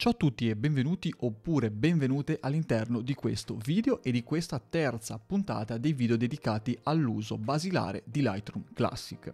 Ciao a tutti e benvenuti oppure benvenute all'interno di questo video e di questa terza puntata dei video dedicati all'uso basilare di Lightroom Classic.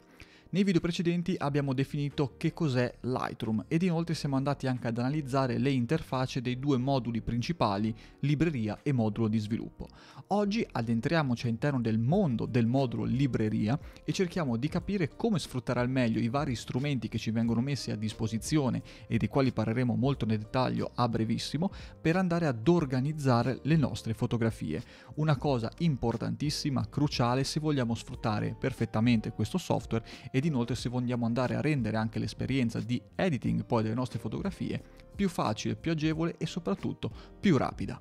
Nei video precedenti abbiamo definito che cos'è Lightroom ed inoltre siamo andati anche ad analizzare le interfacce dei due moduli principali, libreria e modulo di sviluppo. Oggi addentriamoci all'interno del mondo del modulo libreria e cerchiamo di capire come sfruttare al meglio i vari strumenti che ci vengono messi a disposizione e dei quali parleremo molto nel dettaglio a brevissimo per andare ad organizzare le nostre fotografie. Una cosa importantissima, cruciale se vogliamo sfruttare perfettamente questo software ed inoltre se vogliamo andare a rendere anche l'esperienza di editing poi delle nostre fotografie più facile, più agevole e soprattutto più rapida.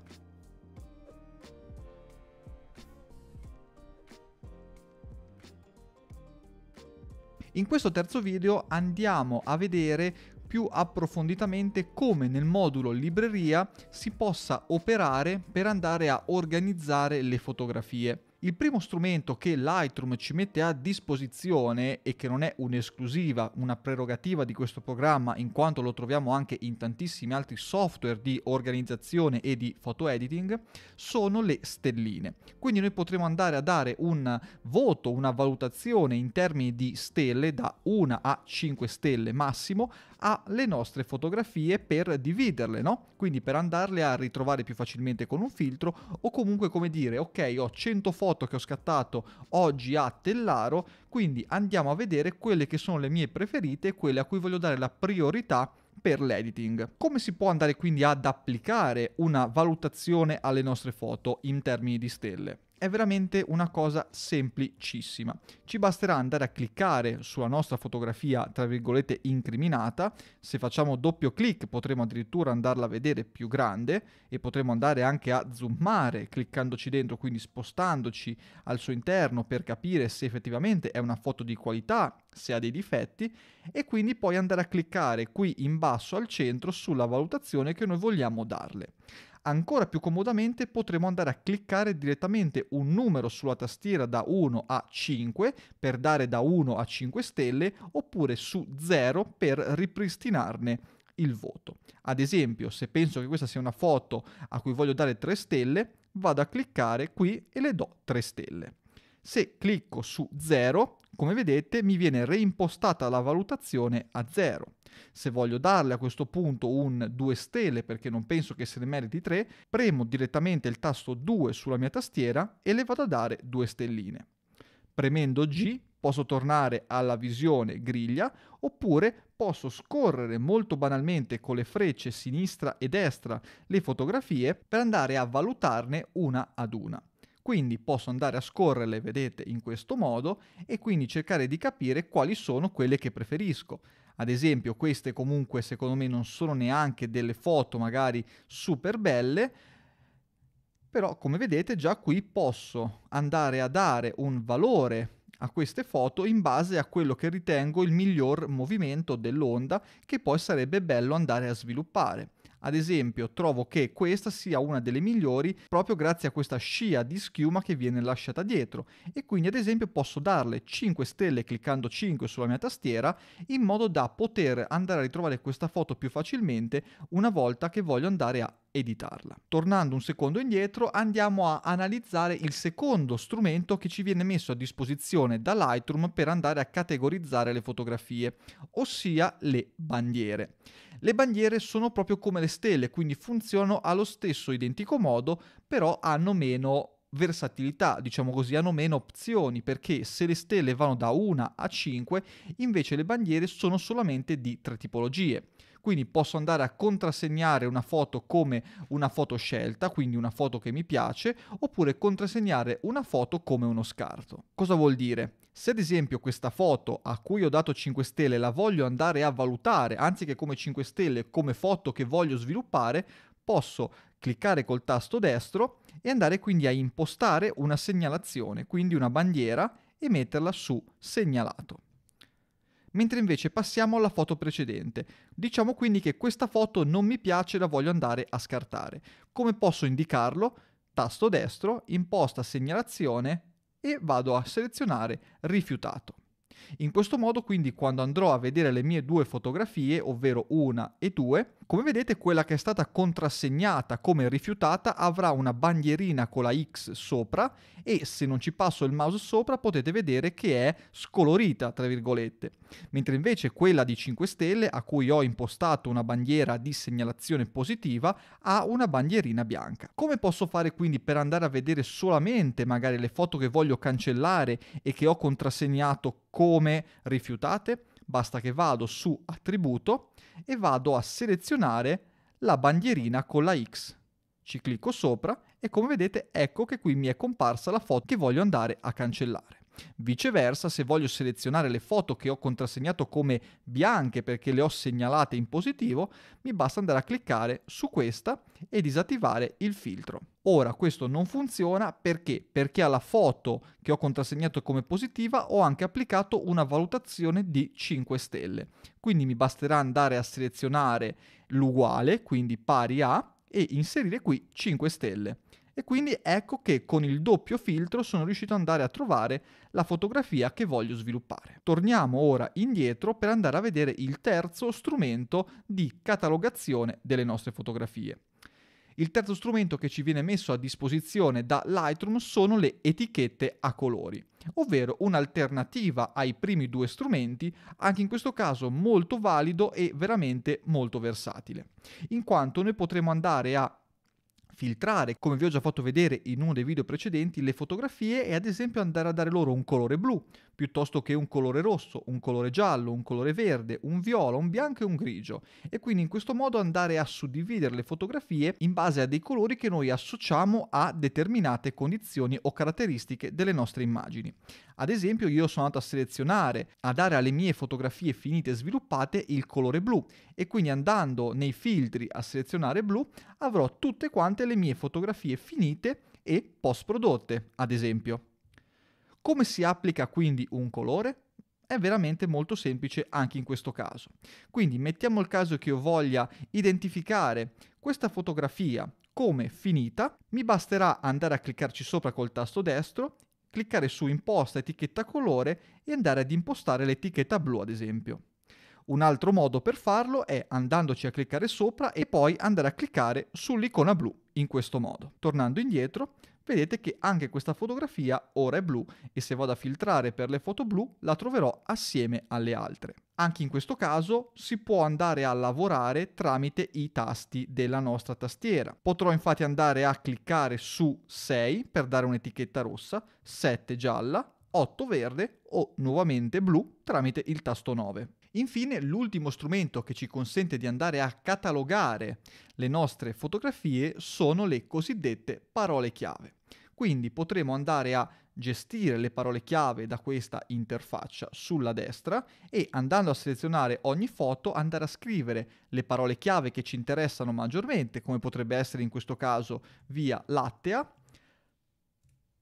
In questo terzo video andiamo a vedere più approfonditamente come nel modulo libreria si possa operare per andare a organizzare le fotografie il primo strumento che Lightroom ci mette a disposizione e che non è un'esclusiva, una prerogativa di questo programma, in quanto lo troviamo anche in tantissimi altri software di organizzazione e di photo editing, sono le stelline. Quindi noi potremo andare a dare un voto, una valutazione in termini di stelle da 1 a 5 stelle massimo alle nostre fotografie per dividerle, no? Quindi per andarle a ritrovare più facilmente con un filtro o comunque come dire, ok, ho 100 foto che ho scattato oggi a Tellaro, quindi andiamo a vedere quelle che sono le mie preferite quelle a cui voglio dare la priorità per l'editing. Come si può andare quindi ad applicare una valutazione alle nostre foto in termini di stelle? È veramente una cosa semplicissima. Ci basterà andare a cliccare sulla nostra fotografia, tra virgolette, incriminata. Se facciamo doppio clic potremo addirittura andarla a vedere più grande e potremo andare anche a zoomare cliccandoci dentro, quindi spostandoci al suo interno per capire se effettivamente è una foto di qualità, se ha dei difetti e quindi poi andare a cliccare qui in basso al centro sulla valutazione che noi vogliamo darle ancora più comodamente potremo andare a cliccare direttamente un numero sulla tastiera da 1 a 5 per dare da 1 a 5 stelle oppure su 0 per ripristinarne il voto. Ad esempio, se penso che questa sia una foto a cui voglio dare 3 stelle, vado a cliccare qui e le do 3 stelle. Se clicco su 0, come vedete mi viene reimpostata la valutazione a 0. Se voglio darle a questo punto un 2 stelle perché non penso che se ne meriti 3, premo direttamente il tasto 2 sulla mia tastiera e le vado a dare 2 stelline. Premendo G posso tornare alla visione griglia oppure posso scorrere molto banalmente con le frecce sinistra e destra le fotografie per andare a valutarne una ad una. Quindi posso andare a scorrerle, vedete, in questo modo e quindi cercare di capire quali sono quelle che preferisco. Ad esempio, queste comunque secondo me non sono neanche delle foto magari super belle, però come vedete già qui posso andare a dare un valore a queste foto in base a quello che ritengo il miglior movimento dell'onda che poi sarebbe bello andare a sviluppare. Ad esempio, trovo che questa sia una delle migliori proprio grazie a questa scia di schiuma che viene lasciata dietro e quindi ad esempio posso darle 5 stelle cliccando 5 sulla mia tastiera in modo da poter andare a ritrovare questa foto più facilmente una volta che voglio andare a editarla. Tornando un secondo indietro, andiamo a analizzare il secondo strumento che ci viene messo a disposizione da Lightroom per andare a categorizzare le fotografie, ossia le bandiere. Le bandiere sono proprio come le stelle, quindi funzionano allo stesso identico modo, però hanno meno versatilità, diciamo così, hanno meno opzioni perché se le stelle vanno da 1 a 5, invece le bandiere sono solamente di tre tipologie quindi posso andare a contrassegnare una foto come una foto scelta, quindi una foto che mi piace, oppure contrassegnare una foto come uno scarto. Cosa vuol dire? Se ad esempio questa foto a cui ho dato 5 stelle la voglio andare a valutare, anziché come 5 stelle, come foto che voglio sviluppare, posso cliccare col tasto destro e andare quindi a impostare una segnalazione, quindi una bandiera e metterla su segnalato mentre invece passiamo alla foto precedente. Diciamo quindi che questa foto non mi piace e la voglio andare a scartare. Come posso indicarlo? Tasto destro, imposta segnalazione e vado a selezionare rifiutato. In questo modo quindi quando andrò a vedere le mie due fotografie, ovvero una e due, come vedete quella che è stata contrassegnata come rifiutata avrà una bandierina con la X sopra e se non ci passo il mouse sopra potete vedere che è scolorita, tra virgolette. Mentre invece quella di 5 stelle, a cui ho impostato una bandiera di segnalazione positiva, ha una bandierina bianca. Come posso fare quindi per andare a vedere solamente magari le foto che voglio cancellare e che ho contrassegnato come rifiutate, basta che vado su attributo e vado a selezionare la bandierina con la X. Ci clicco sopra e come vedete ecco che qui mi è comparsa la foto che voglio andare a cancellare. Viceversa, se voglio selezionare le foto che ho contrassegnato come bianche perché le ho segnalate in positivo, mi basta andare a cliccare su questa e disattivare il filtro. Ora questo non funziona perché? Perché alla foto che ho contrassegnato come positiva ho anche applicato una valutazione di 5 stelle. Quindi mi basterà andare a selezionare l'uguale, quindi pari a, e inserire qui 5 stelle. E quindi ecco che con il doppio filtro sono riuscito ad andare a trovare la fotografia che voglio sviluppare. Torniamo ora indietro per andare a vedere il terzo strumento di catalogazione delle nostre fotografie. Il terzo strumento che ci viene messo a disposizione da Lightroom sono le etichette a colori, ovvero un'alternativa ai primi due strumenti, anche in questo caso molto valido e veramente molto versatile, in quanto noi potremo andare a filtrare, come vi ho già fatto vedere in uno dei video precedenti, le fotografie e ad esempio andare a dare loro un colore blu, piuttosto che un colore rosso, un colore giallo, un colore verde, un viola, un bianco e un grigio. E quindi in questo modo andare a suddividere le fotografie in base a dei colori che noi associamo a determinate condizioni o caratteristiche delle nostre immagini. Ad esempio io sono andato a selezionare, a dare alle mie fotografie finite e sviluppate il colore blu e quindi andando nei filtri a selezionare blu avrò tutte quante tutte le mie fotografie finite e post prodotte, ad esempio. Come si applica quindi un colore? È veramente molto semplice anche in questo caso. Quindi mettiamo il caso che io voglia identificare questa fotografia come finita, mi basterà andare a cliccarci sopra col tasto destro, cliccare su imposta etichetta colore e andare ad impostare l'etichetta blu ad esempio. Un altro modo per farlo è andandoci a cliccare sopra e poi andare a cliccare sull'icona blu in questo modo. Tornando indietro, vedete che anche questa fotografia ora è blu e se vado a filtrare per le foto blu la troverò assieme alle altre. Anche in questo caso si può andare a lavorare tramite i tasti della nostra tastiera. Potrò infatti andare a cliccare su 6 per dare un'etichetta rossa, 7 gialla, 8 verde o nuovamente blu tramite il tasto 9. Infine, l'ultimo strumento che ci consente di andare a catalogare le nostre fotografie sono le cosiddette parole chiave. Quindi potremo andare a gestire le parole chiave da questa interfaccia sulla destra e andando a selezionare ogni foto andare a scrivere le parole chiave che ci interessano maggiormente, come potrebbe essere in questo caso via lattea,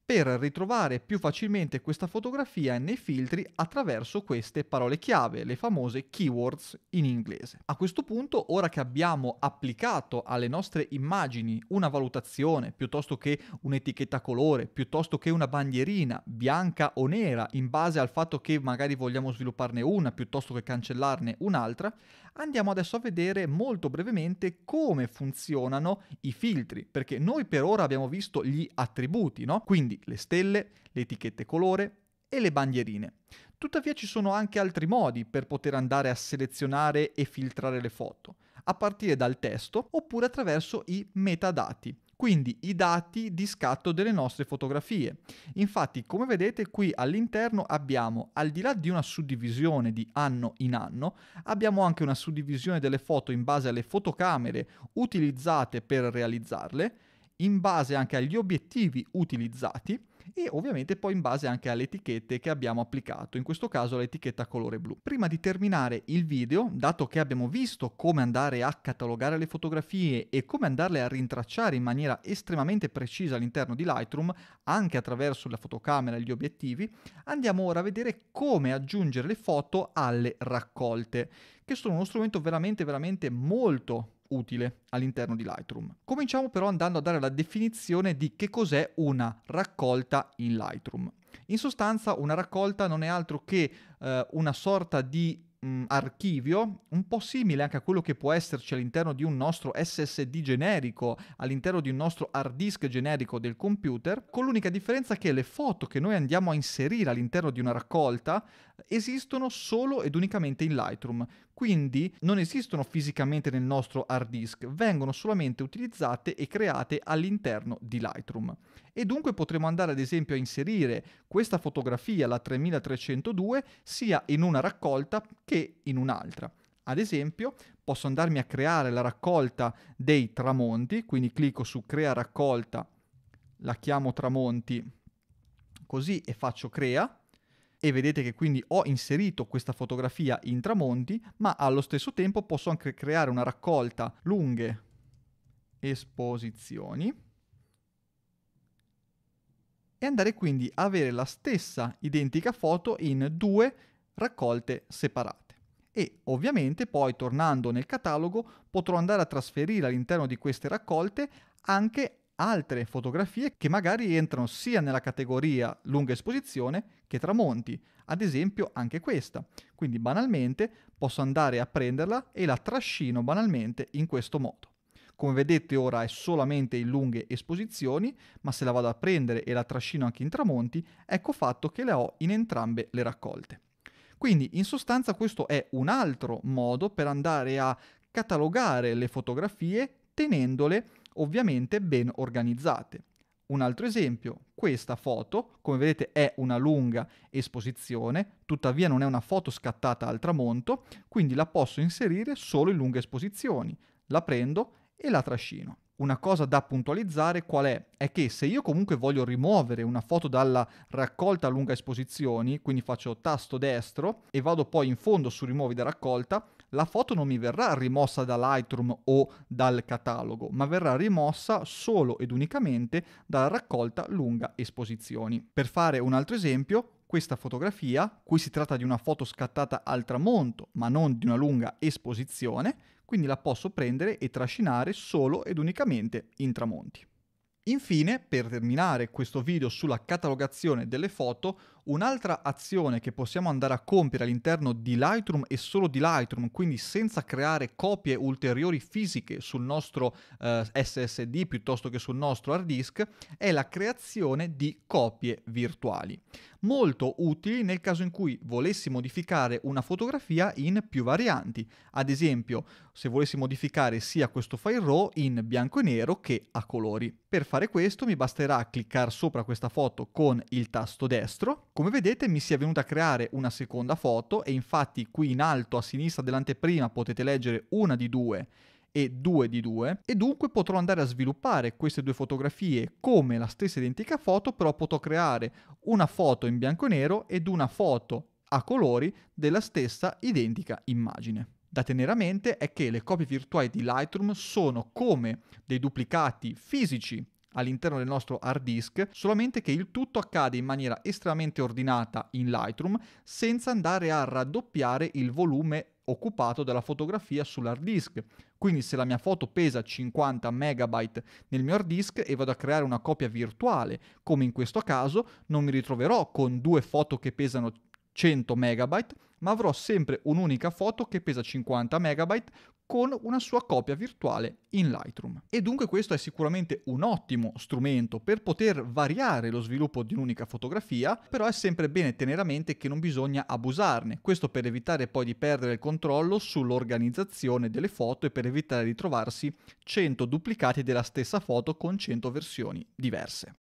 per ritrovare più facilmente questa fotografia nei filtri attraverso queste parole chiave, le famose keywords in inglese. A questo punto, ora che abbiamo applicato alle nostre immagini una valutazione piuttosto che un'etichetta colore, piuttosto che una bandierina bianca o nera in base al fatto che magari vogliamo svilupparne una piuttosto che cancellarne un'altra, andiamo adesso a vedere molto brevemente come funzionano i filtri, perché noi per ora abbiamo visto gli attributi, no? quindi le stelle, le etichette colore e le bandierine. Tuttavia ci sono anche altri modi per poter andare a selezionare e filtrare le foto, a partire dal testo oppure attraverso i metadati, quindi i dati di scatto delle nostre fotografie. Infatti, come vedete qui all'interno abbiamo, al di là di una suddivisione di anno in anno, abbiamo anche una suddivisione delle foto in base alle fotocamere utilizzate per realizzarle, in base anche agli obiettivi utilizzati, e ovviamente poi in base anche alle etichette che abbiamo applicato, in questo caso l'etichetta colore blu. Prima di terminare il video, dato che abbiamo visto come andare a catalogare le fotografie e come andarle a rintracciare in maniera estremamente precisa all'interno di Lightroom, anche attraverso la fotocamera e gli obiettivi, andiamo ora a vedere come aggiungere le foto alle raccolte, che sono uno strumento veramente veramente molto utile all'interno di Lightroom. Cominciamo però andando a dare la definizione di che cos'è una raccolta in Lightroom. In sostanza una raccolta non è altro che eh, una sorta di mh, mm, archivio un po' simile anche a quello che può esserci all'interno di un nostro SSD generico, all'interno di un nostro hard disk generico del computer, con l'unica differenza che le foto che noi andiamo a inserire all'interno di una raccolta esistono solo ed unicamente in Lightroom, quindi non esistono fisicamente nel nostro hard disk, vengono solamente utilizzate e create all'interno di Lightroom e dunque potremo andare ad esempio a inserire questa fotografia, la 3302, sia in una raccolta che in un'altra. Ad esempio, posso andarmi a creare la raccolta dei tramonti, quindi clicco su crea raccolta, la chiamo tramonti così e faccio crea e vedete che quindi ho inserito questa fotografia in tramonti, ma allo stesso tempo posso anche creare una raccolta lunghe esposizioni e andare quindi a avere la stessa identica foto in due raccolte separate. E ovviamente poi tornando nel catalogo potrò andare a trasferire all'interno di queste raccolte anche altre fotografie che magari entrano sia nella categoria lunga esposizione che tramonti, ad esempio anche questa. Quindi banalmente posso andare a prenderla e la trascino banalmente in questo modo. Come vedete ora è solamente in lunghe esposizioni, ma se la vado a prendere e la trascino anche in tramonti, ecco fatto che le ho in entrambe le raccolte. Quindi in sostanza questo è un altro modo per andare a catalogare le fotografie tenendole ovviamente ben organizzate. Un altro esempio, questa foto, come vedete è una lunga esposizione, tuttavia non è una foto scattata al tramonto, quindi la posso inserire solo in lunghe esposizioni. La prendo e la trascino. Una cosa da puntualizzare qual è? È che se io comunque voglio rimuovere una foto dalla raccolta a lunga esposizioni, quindi faccio tasto destro e vado poi in fondo su rimuovi da raccolta, la foto non mi verrà rimossa da Lightroom o dal catalogo, ma verrà rimossa solo ed unicamente dalla raccolta lunga esposizioni. Per fare un altro esempio, questa fotografia, qui si tratta di una foto scattata al tramonto, ma non di una lunga esposizione, quindi la posso prendere e trascinare solo ed unicamente in tramonti. Infine, per terminare questo video sulla catalogazione delle foto, Un'altra azione che possiamo andare a compiere all'interno di Lightroom e solo di Lightroom, quindi senza creare copie ulteriori fisiche sul nostro eh, SSD piuttosto che sul nostro hard disk, è la creazione di copie virtuali. Molto utili nel caso in cui volessi modificare una fotografia in più varianti, ad esempio se volessi modificare sia questo file RAW in bianco e nero che a colori. Per fare questo mi basterà cliccare sopra questa foto con il tasto destro come vedete mi si è venuta a creare una seconda foto e infatti qui in alto a sinistra dell'anteprima potete leggere una di due e due di due e dunque potrò andare a sviluppare queste due fotografie come la stessa identica foto però potrò creare una foto in bianco e nero ed una foto a colori della stessa identica immagine. Da tenere a mente è che le copie virtuali di Lightroom sono come dei duplicati fisici all'interno del nostro hard disk, solamente che il tutto accade in maniera estremamente ordinata in Lightroom senza andare a raddoppiare il volume occupato dalla fotografia sull'hard disk. Quindi se la mia foto pesa 50 MB nel mio hard disk e vado a creare una copia virtuale, come in questo caso, non mi ritroverò con due foto che pesano 100 MB, ma avrò sempre un'unica foto che pesa 50 MB con una sua copia virtuale in Lightroom. E dunque questo è sicuramente un ottimo strumento per poter variare lo sviluppo di un'unica fotografia, però è sempre bene tenere a mente che non bisogna abusarne, questo per evitare poi di perdere il controllo sull'organizzazione delle foto e per evitare di trovarsi 100 duplicati della stessa foto con 100 versioni diverse.